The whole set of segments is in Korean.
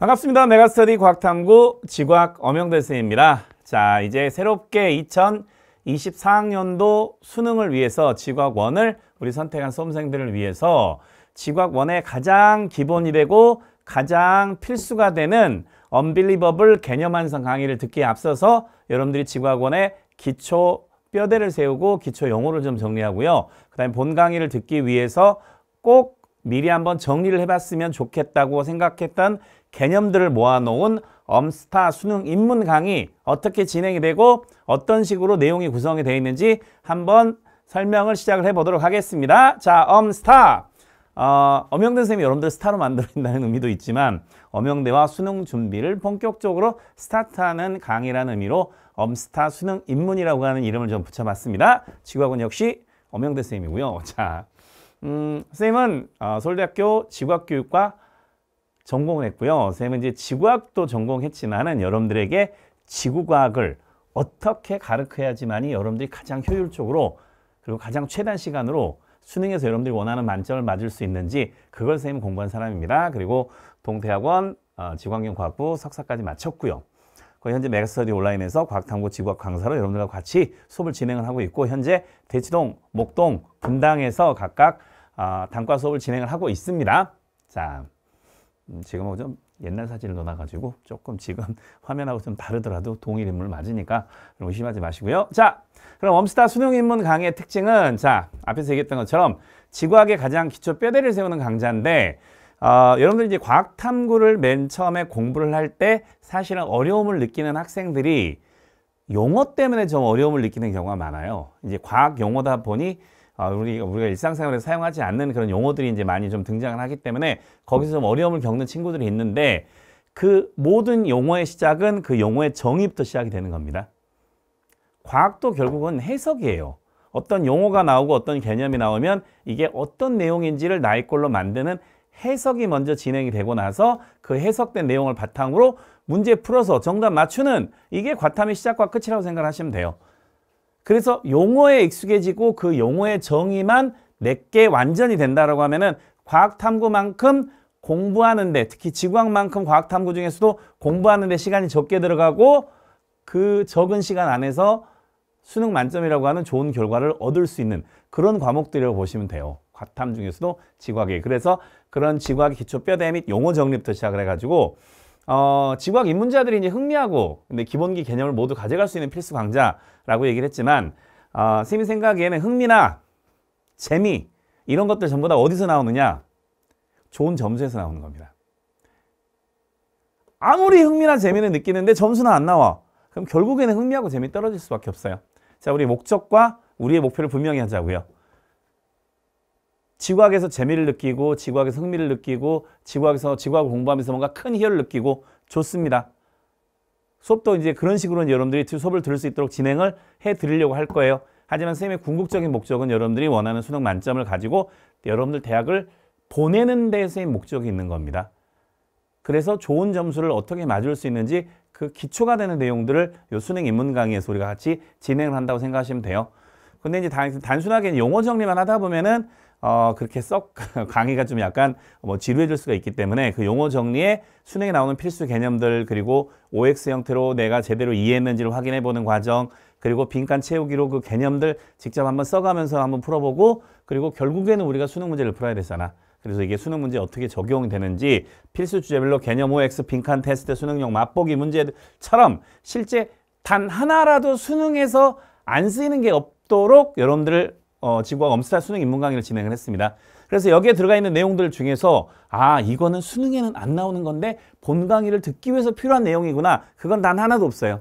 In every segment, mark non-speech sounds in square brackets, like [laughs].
반갑습니다. 메가스터디 과학탐구 지과학 엄영대 선생입니다. 자, 이제 새롭게 2024학년도 수능을 위해서 지과학원을 우리 선택한 수험생들을 위해서 지과학원의 가장 기본이 되고 가장 필수가 되는 언빌리버블 개념 완성 강의를 듣기에 앞서서 여러분들이 지과학원의 기초 뼈대를 세우고 기초 용어를 좀 정리하고요. 그 다음에 본 강의를 듣기 위해서 꼭 미리 한번 정리를 해봤으면 좋겠다고 생각했던 개념들을 모아놓은 엄스타 수능 입문 강의 어떻게 진행이 되고 어떤 식으로 내용이 구성이 되어 있는지 한번 설명을 시작을 해보도록 하겠습니다. 자, 엄스타! 어, 엄영대 선생님이 여러분들 스타로 만들어진다는 의미도 있지만 엄영대와 수능 준비를 본격적으로 스타트하는 강의라는 의미로 엄스타 수능 입문이라고 하는 이름을 좀 붙여봤습니다. 지구학원 역시 엄영대 선생님이고요. 자, 음, 선생님은 어, 서울대학교 지구학교육과 전공을 했고요. 선생님은 이제 지구학도 전공했지만은 여러분들에게 지구과학을 어떻게 가르쳐야지만이 여러분들이 가장 효율적으로 그리고 가장 최단 시간으로 수능에서 여러분들이 원하는 만점을 맞을 수 있는지 그걸 선생님 공부한 사람입니다. 그리고 동대학원 지구경과학부 어, 석사까지 마쳤고요. 현재 메가스터디 온라인에서 과학탐구 지구학 강사로 여러분들과 같이 수업을 진행을 하고 있고 현재 대치동, 목동, 분당에서 각각 어, 단과 수업을 진행을 하고 있습니다. 자, 음, 지금하고 좀 옛날 사진을 넣어가지고 조금 지금 [laughs] 화면하고 좀 다르더라도 동일 인물 맞으니까 의심하지 마시고요. 자, 그럼 웜스타 수능 인문 강의 특징은 자 앞에서 얘기했던 것처럼 지구학의 가장 기초 뼈대를 세우는 강좌인데 어, 아, 여러분들 이제 과학탐구를 맨 처음에 공부를 할 때 사실은 어려움을 느끼는 학생들이 용어 때문에 좀 어려움을 느끼는 경우가 많아요. 이제 과학 용어다 보니 어, 우리, 가 우리가 일상생활에서 사용하지 않는 그런 용어들이 이제 많이 좀 등장을 하기 때문에 거기서 좀 어려움을 겪는 친구들이 있는데 그 모든 용어의 시작은 그 용어의 정의부터 시작이 되는 겁니다. 과학도 결국은 해석이에요. 어떤 용어가 나오고 어떤 개념이 나오면 이게 어떤 내용인지를 나의 걸로 만드는 해석이 먼저 진행이 되고 나서 그 해석된 내용을 바탕으로 문제 풀어서 정답 맞추는 이게 과탐의 시작과 끝이라고 생각하시면 돼요. 그래서 용어에 익숙해지고 그 용어의 정의만 내게 완전히 된다라고 하면은 과학탐구만큼 공부하는데 특히 지구학만큼 과학탐구 중에서도 공부하는데 시간이 적게 들어가고 그 적은 시간 안에서 수능 만점이라고 하는 좋은 결과를 얻을 수 있는 그런 과목들이라고 보시면 돼요. 과탐 중에서도 지구학이. 그래서 그런 지구학의 기초 뼈대 및 용어 정립부터 시작을 해가지고 어, 지구학 입문자들이 이제 흥미하고 근데 기본기 개념을 모두 가져갈 수 있는 필수 강좌라고 얘기를 했지만 어, 선생님이 생각에는 흥미나 재미 이런 것들 전부 다 어디서 나오느냐? 좋은 점수에서 나오는 겁니다. 아무리 흥미나 재미는 느끼는데 점수는 안 나와. 그럼 결국에는 흥미하고 재미 떨어질 수밖에 없어요. 자, 우리 목적과 우리의 목표를 분명히 하자고요. 지구학에서 재미를 느끼고 지구학에서 흥미를 느끼고 지구학에서 지구학을 공부하면서 뭔가 큰 희열을 느끼고 좋습니다. 수업도 이제 그런 식으로 여러분들이 수업을 들을 수 있도록 진행을 해 드리려고 할 거예요. 하지만 선생님의 궁극적인 목적은 여러분들이 원하는 수능 만점을 가지고 여러분들 대학을 보내는 데서의 목적이 있는 겁니다. 그래서 좋은 점수를 어떻게 맞을 수 있는지 그 기초가 되는 내용들을 요 수능 입문 강의에서 우리가 같이 진행을 한다고 생각하시면 돼요. 근데 이제 단순하게 용어 정리만 하다 보면은 어, 그렇게 썩 [laughs] 강의가 좀 약간 뭐 지루해질 수가 있기 때문에 그 용어 정리에 수능에 나오는 필수 개념들 그리고 OX 형태로 내가 제대로 이해했는지를 확인해 보는 과정 그리고 빈칸 채우기로 그 개념들 직접 한번 써가면서 한번 풀어보고 그리고 결국에는 우리가 수능 문제를 풀어야 되잖아. 그래서 이게 수능 문제 어떻게 적용되는지 이 필수 주제별로 개념 OX 빈칸 테스트 수능용 맛보기 문제처럼 실제 단 하나라도 수능에서 안 쓰이는 게 없도록 여러분들을 어, 지구과학 엄스타 수능 입문 강의를 진행을 했습니다. 그래서 여기에 들어가 있는 내용들 중에서 아 이거는 수능에는 안 나오는 건데 본 강의를 듣기 위해서 필요한 내용이구나 그건 단 하나도 없어요.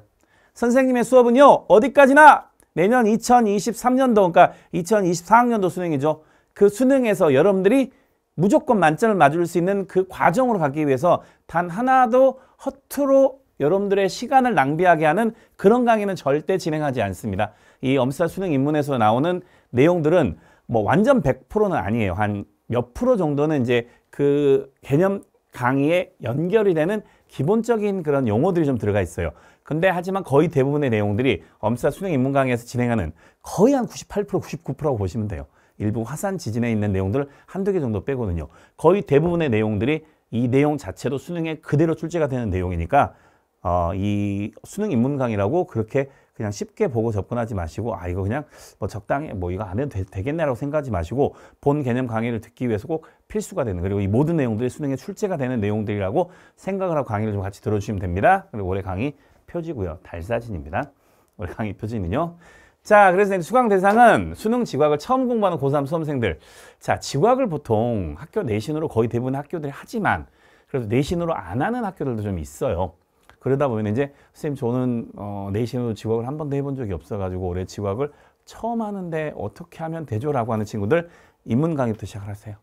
선생님의 수업은요 어디까지나 내년 2023년도 그러니까 2024학년도 수능이죠. 그 수능에서 여러분들이 무조건 만점을 맞을 수 있는 그 과정으로 가기 위해서 단 하나도 허투루 여러분들의 시간을 낭비하게 하는 그런 강의는 절대 진행하지 않습니다. 이엄스타 수능 입문에서 나오는 내용들은 뭐 완전 100%는 아니에요. 한 몇 프로 정도는 이제 그 개념 강의에 연결이 되는 기본적인 그런 용어들이 좀 들어가 있어요. 근데 하지만 거의 대부분의 내용들이 엄사 수능 인문 강의에서 진행하는 거의 한 98%, 99%라고 보시면 돼요. 일부 화산 지진에 있는 내용들 을 한두 개 정도 빼고는요. 거의 대부분의 내용들이 이 내용 자체도 수능에 그대로 출제가 되는 내용이니까 어, 이 수능 인문 강의라고 그렇게 그냥 쉽게 보고 접근하지 마시고 아 이거 그냥 뭐 적당히 뭐 이거 안 해도 되, 겠네라고 생각하지 마시고 본 개념 강의를 듣기 위해서 꼭 필수가 되는 그리고 이 모든 내용들이 수능에 출제가 되는 내용들이라고 생각을 하고 강의를 좀 같이 들어주시면 됩니다. 그리고 올해 강의 표지고요. 달사진입니다. 올해 강의 표지는요. 자, 그래서 수강 대상은 수능 지학을 처음 공부하는 고3 수험생들. 자, 지학을 보통 학교 내신으로 거의 대부분 학교들이 하지만 그래도 내신으로 안 하는 학교들도 좀 있어요. 그러다 보면 이제 선생님 저는 어, 내신으로 지각을 한 번도 해본 적이 없어가지고 올해 지각을 처음 하는데 어떻게 하면 되죠라고 하는 친구들 인문 강의부터 시작을 하세요.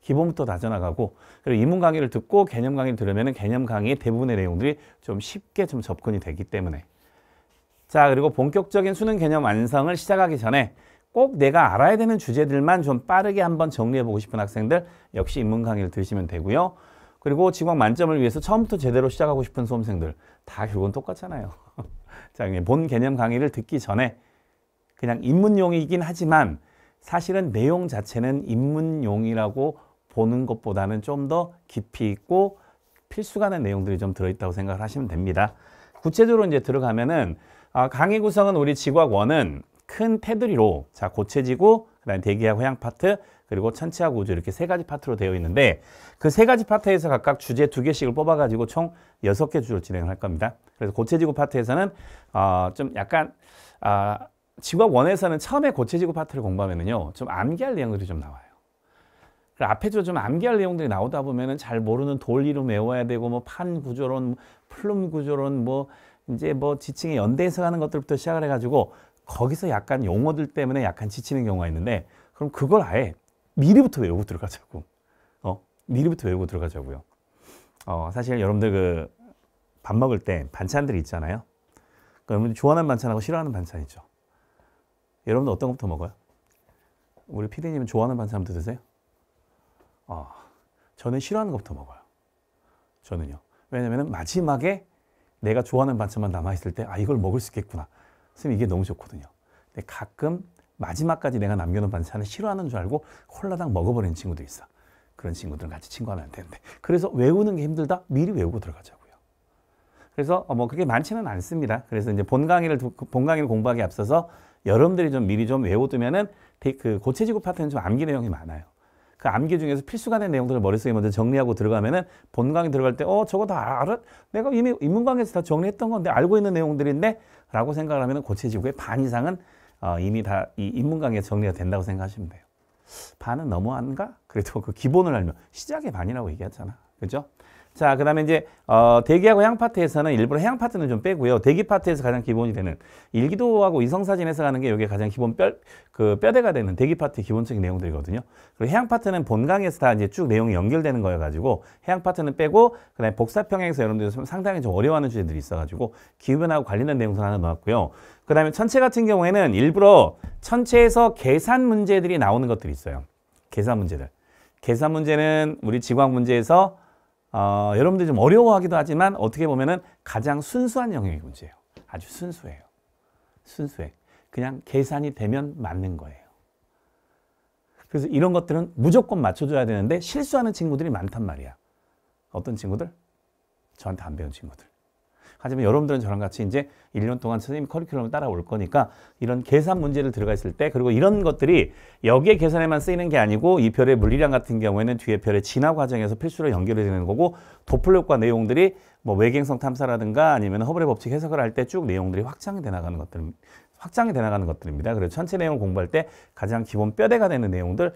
기본부터 다져나가고 그리고 인문 강의를 듣고 개념 강의를 들으면 개념 강의의 대부분의 내용들이 좀 쉽게 좀 접근이 되기 때문에 자 그리고 본격적인 수능 개념 완성을 시작하기 전에 꼭 내가 알아야 되는 주제들만 좀 빠르게 한번 정리해보고 싶은 학생들 역시 인문 강의를 들으시면 되고요. 그리고 지광 만점을 위해서 처음부터 제대로 시작하고 싶은 수험생들 다 결국은 똑같잖아요. [laughs] 자, 본 개념 강의를 듣기 전에 그냥 입문용이긴 하지만 사실은 내용 자체는 입문용이라고 보는 것보다는 좀 더 깊이 있고 필수가는 내용들이 좀 들어있다고 생각을 하시면 됩니다. 구체적으로 이제 들어가면은 아, 강의 구성은 우리 지과학 원은 큰 테두리로 자 고체지구, 그다음에 대기하고 향 파트, 그리고 천체하고 우주 이렇게 세 가지 파트로 되어 있는데 그 세 가지 파트에서 각각 주제 두 개씩을 뽑아가지고 총 여섯 개 주로 진행을 할 겁니다. 그래서 고체지구 파트에서는 어, 좀 약간 아, 지구학 원에서는 처음에 고체지구 파트를 공부하면은요 좀 암기할 내용들이 좀 나와요. 그 앞에서 좀 암기할 내용들이 나오다 보면은 잘 모르는 돌 이름 외워야 되고 뭐 판 구조론, 플룸 구조론 뭐 이제 뭐 지층의 연대해서 가는 것들부터 시작을 해가지고 거기서 약간 용어들 때문에 약간 지치는 경우가 있는데 그럼 그걸 아예 미리부터 외우고 들어가자고 어 미리부터 외우고 들어가자고요 어 사실 여러분들 그 밥 먹을 때반찬들 있잖아요 그러니까 여러분 좋아하는 반찬하고 싫어하는 반찬 있죠 여러분들 어떤 것부터 먹어요? 우리 피디님은 좋아하는 반찬부터 드세요? 어, 저는 싫어하는 것부터 먹어요 저는요 왜냐면 마지막에 내가 좋아하는 반찬만 남아있을 때 아 이걸 먹을 수 있겠구나 선생님 이게 너무 좋거든요. 근데 가끔 마지막까지 내가 남겨놓은 반찬을 싫어하는 줄 알고 홀라당 먹어버리는 친구도 있어. 그런 친구들은 같이 친구하면 안 되는데. 그래서 외우는 게 힘들다? 미리 외우고 들어가자고요. 그래서 어, 뭐 그게 많지는 않습니다. 그래서 이제 본 강의를, 본 강의를 공부하기 앞서서 여러분들이 좀 미리 좀 외워두면은 그 고체지구 파트는 좀 암기 내용이 많아요. 그 암기 중에서 필수가 된 내용들을 머릿속에 먼저 정리하고 들어가면은 본강의 들어갈 때 어 저거 다 알아? 내가 이미 인문강에서 의다 정리했던 건데 알고 있는 내용들인데 라고 생각을 하면 고체지구의 반 이상은 어, 이미 다 이 인문강에 의 정리가 된다고 생각하시면 돼요. 반은 너무한가? 그래도 그 기본을 알면 시작의 반이라고 얘기했잖아. 그죠? 자, 그 다음에 이제, 어, 대기하고 향 파트에서는 일부러 향 파트는 좀 빼고요. 대기 파트에서 가장 기본이 되는 일기도하고 이성사진에서 가는 게 이게 가장 기본 뼈, 그 뼈대가 되는 대기 파트의 기본적인 내용들이거든요. 그리고 해양 파트는 본강에서 다 이제 쭉 내용이 연결되는 거여가지고 해양 파트는 빼고, 그 다음에 복사평행에서 여러분들 상당히 좀 어려워하는 주제들이 있어가지고 기후변하고 관련된 내용들 하나 넣었고요. 그 다음에 천체 같은 경우에는 일부러 천체에서 계산 문제들이 나오는 것들이 있어요. 계산 문제들. 계산 문제는 우리 지구 문제에서 어, 여러분들이 좀 어려워하기도 하지만 어떻게 보면 가장 순수한 영역이 문제예요. 아주 순수해요. 순수해. 그냥 계산이 되면 맞는 거예요. 그래서 이런 것들은 무조건 맞춰줘야 되는데 실수하는 친구들이 많단 말이야. 어떤 친구들? 저한테 안 배운 친구들. 하지만 여러분들은 저랑 같이 이제 1년 동안 선생님 커리큘럼을 따라올 거니까 이런 계산 문제를 들어가 있을 때 그리고 이런 것들이 여기에 계산에만 쓰이는 게 아니고 이 별의 물리량 같은 경우에는 뒤에 별의 진화 과정에서 필수로 연결이 되는 거고 도플러효과 내용들이 뭐 외계행성 탐사라든가 아니면 허블의 법칙 해석을 할 때 쭉 내용들이 확장이 돼 나가는 것들 확장이 돼 나가는 것들입니다. 그래서 천체 내용을 공부할 때 가장 기본 뼈대가 되는 내용들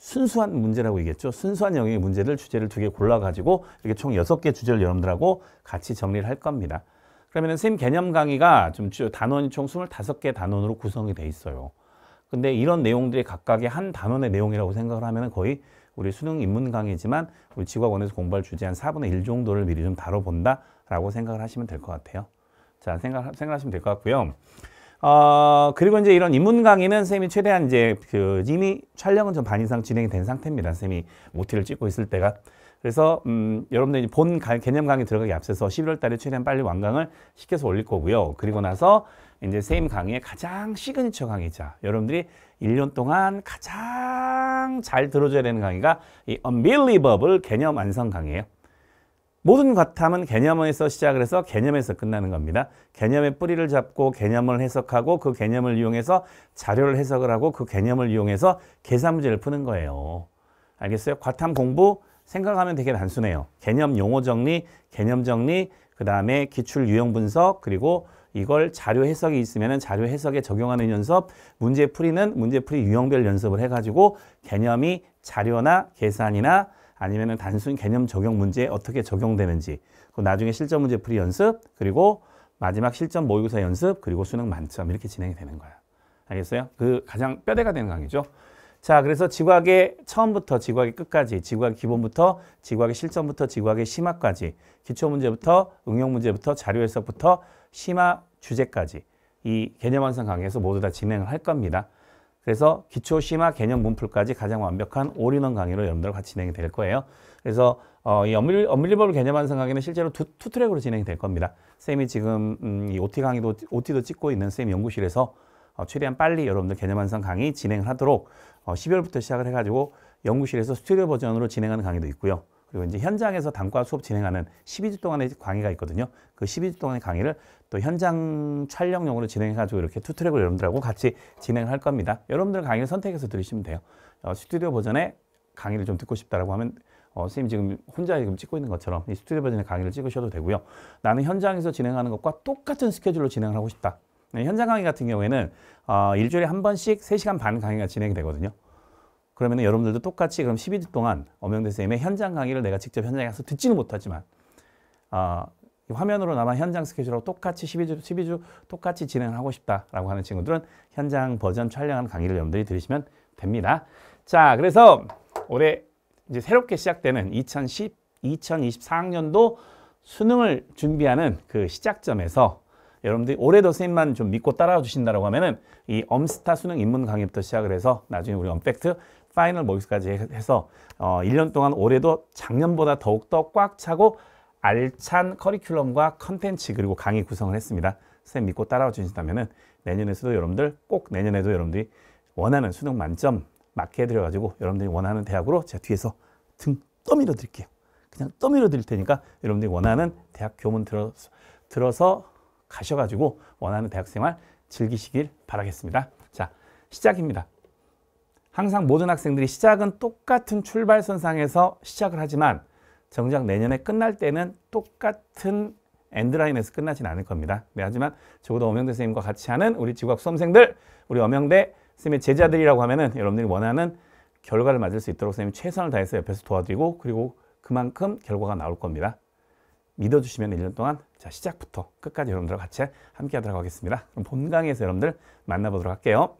순수한 문제라고 얘기했죠. 순수한 영역의 문제를 주제를 두 개 골라가지고 이렇게 총 여섯 개 주제를 여러분들하고 같이 정리를 할 겁니다. 그러면 선생님 개념 강의가 좀 단원이 총 스물다섯 개 단원으로 구성이 돼 있어요. 근데 이런 내용들이 각각의 한 단원의 내용이라고 생각을 하면 거의 우리 수능 입문 강의지만 우리 지구학원에서 공부할 주제 한 사분의일 정도를 미리 좀 다뤄본다라고 생각을 하시면 될 것 같아요. 자, 생각, 생각하시면 될 것 같고요. 어, 그리고 이제 이런 입문 강의는 선생님이 최대한 이제 그 이미 촬영은 좀 반 이상 진행이 된 상태입니다. 선생님이 모티를 찍고 있을 때가. 그래서 음, 여러분들이 제본 가, 개념 강의 들어가기 앞서서 11월 달에 최대한 빨리 완강을 시켜서 올릴 거고요. 그리고 나서 이제 세임 강의의 가장 시그니처 강의자 여러분들이 1년 동안 가장 잘 들어줘야 되는 강의가 이 Unbelievable 개념 완성 강의예요. 모든 과탐은 개념에서 시작을 해서 개념에서 끝나는 겁니다. 개념의 뿌리를 잡고 개념을 해석하고 그 개념을 이용해서 자료를 해석을 하고 그 개념을 이용해서 계산 문제를 푸는 거예요. 알겠어요? 과탐 공부 생각하면 되게 단순해요. 개념 용어 정리, 개념 정리, 그 다음에 기출 유형 분석, 그리고 이걸 자료 해석이 있으면 자료 해석에 적용하는 연습, 문제 풀이는 문제 풀이 유형별 연습을 해가지고 개념이 자료나 계산이나 아니면 단순 개념 적용 문제에 어떻게 적용되는지, 그 나중에 실전 문제 풀이 연습, 그리고 마지막 실전 모의고사 연습, 그리고 수능 만점 이렇게 진행이 되는 거야. 알겠어요? 그 가장 뼈대가 되는 강의죠. 자, 그래서 지구학의 처음부터 지구학의 끝까지, 지구학의 기본부터, 지구학의 실전부터, 지구학의 심화까지, 기초문제부터, 응용문제부터, 자료해석부터, 심화 주제까지 이 개념 완성 강의에서 모두 다 진행을 할 겁니다. 그래서 기초 심화 개념 문풀까지 가장 완벽한 올인원 강의로 여러분들 같이 진행이 될 거예요. 그래서 어, 이 엄밀, 엄밀법을 개념하는 생각에는 실제로 두, 투 트랙으로 진행이 될 겁니다. 쌤이 지금 음, 이 OT 강의도 OT도 찍고 있는 쌤 연구실에서 어, 최대한 빨리 여러분들 개념 완성 강의 진행을 하도록 어, 12월부터 시작을 해가지고 연구실에서 스튜디오 버전으로 진행하는 강의도 있고요. 그리고 이제 현장에서 단과 수업 진행하는 12주 동안의 강의가 있거든요. 그 12주 동안의 강의를 또 현장 촬영용으로 진행해가지고 이렇게 투트랙을 여러분들하고 같이 진행할 을 겁니다. 여러분들 강의를 선택해서 들으시면 돼요. 어, 스튜디오 버전의 강의를 좀 듣고 싶다라고 하면 어, 선생님 지금 혼자 지금 찍고 있는 것처럼 이 스튜디오 버전의 강의를 찍으셔도 되고요. 나는 현장에서 진행하는 것과 똑같은 스케줄로 진행을 하고 싶다. 네, 현장 강의 같은 경우에는 어, 일주일에 한 번씩 세시간반 강의가 진행이 되거든요. 그러면 여러분들도 똑같이 그럼 12주 동안 엄영대 쌤의 현장 강의를 내가 직접 현장에 가서 듣지는 못하지만 어, 화면으로 남아 현장 스케줄하고 똑같이 12주, 12주 똑같이 진행하고 싶다라고 하는 친구들은 현장 버전 촬영한 강의를 여러분들이 들으시면 됩니다. 자, 그래서 올해 이제 새롭게 시작되는 2010, 2024학년도 수능을 준비하는 그 시작점에서 여러분들이 올해도 선생님만 좀 믿고 따라와 주신다고 하면은 이 엄스타 수능 입문 강의부터 시작을 해서 나중에 우리 엄팩트 파이널 모의고사까지 해서 어, 1년 동안 올해도 작년보다 더욱더 꽉 차고 알찬 커리큘럼과 컨텐츠 그리고 강의 구성을 했습니다. 선생님 믿고 따라와 주신다면 내년에서도 여러분들 꼭 내년에도 여러분들이 원하는 수능 만점 맞게 해드려가지고 여러분들이 원하는 대학으로 제가 뒤에서 등 떠밀어 드릴게요. 그냥 떠밀어 드릴 테니까 여러분들이 원하는 대학 교문 들어, 들어서 가셔가지고 원하는 대학생활 즐기시길 바라겠습니다. 자, 시작입니다. 항상 모든 학생들이 시작은 똑같은 출발선상에서 시작을 하지만 정작 내년에 끝날 때는 똑같은 엔드라인에서 끝나진 않을 겁니다. 네, 하지만 적어도 엄영대 선생님과 같이 하는 우리 지구학 수험생들, 우리 엄영대 선생님의 제자들이라고 하면은 여러분들이 원하는 결과를 맞을 수 있도록 선생님이 최선을 다해서 옆에서 도와드리고 그리고 그만큼 결과가 나올 겁니다. 믿어주시면 1년 동안 자 시작부터 끝까지 여러분들과 같이 함께 하도록 하겠습니다. 그럼 본 강의에서 여러분들 만나보도록 할게요.